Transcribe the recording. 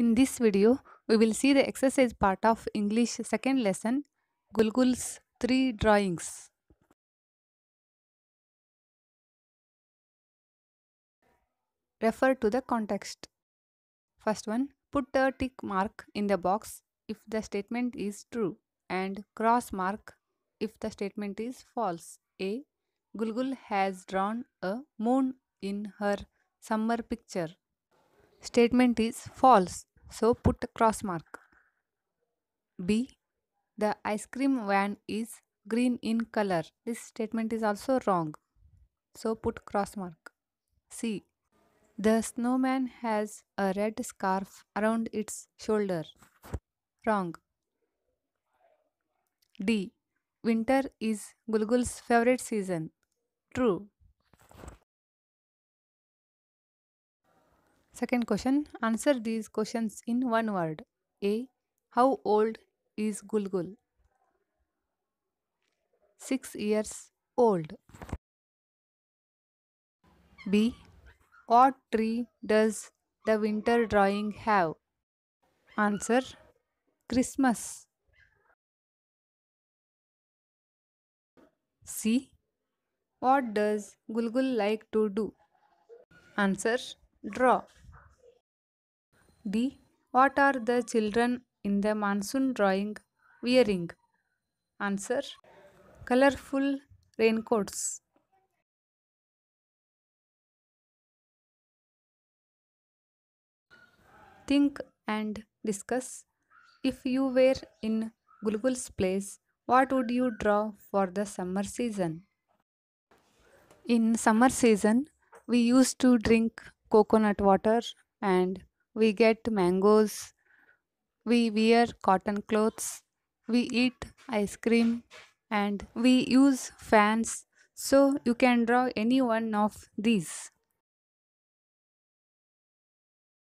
In this video, we will see the exercise part of English second lesson, Gulgul's three drawings. Refer to the context. First one, put a tick mark in the box if the statement is true and cross mark if the statement is false. A. Gulgul has drawn a moon in her summer picture statement is false so put a cross mark b the ice cream van is green in color this statement is also wrong so put cross mark c the snowman has a red scarf around its shoulder wrong d winter is gulgul's favorite season true Second question Answer these questions in one word. A. How old is Gulgul? 6 years old. B. What tree does the winter drawing have? Answer Christmas. C. What does Gulgul like to do? Answer Draw. D. What are the children in the monsoon drawing wearing? Answer. Colorful raincoats. Think and discuss. If you were in Gulgul's place, what would you draw for the summer season? In summer season, we used to drink coconut water and we get mangoes, we wear cotton clothes, we eat ice cream, and we use fans. So you can draw any one of these.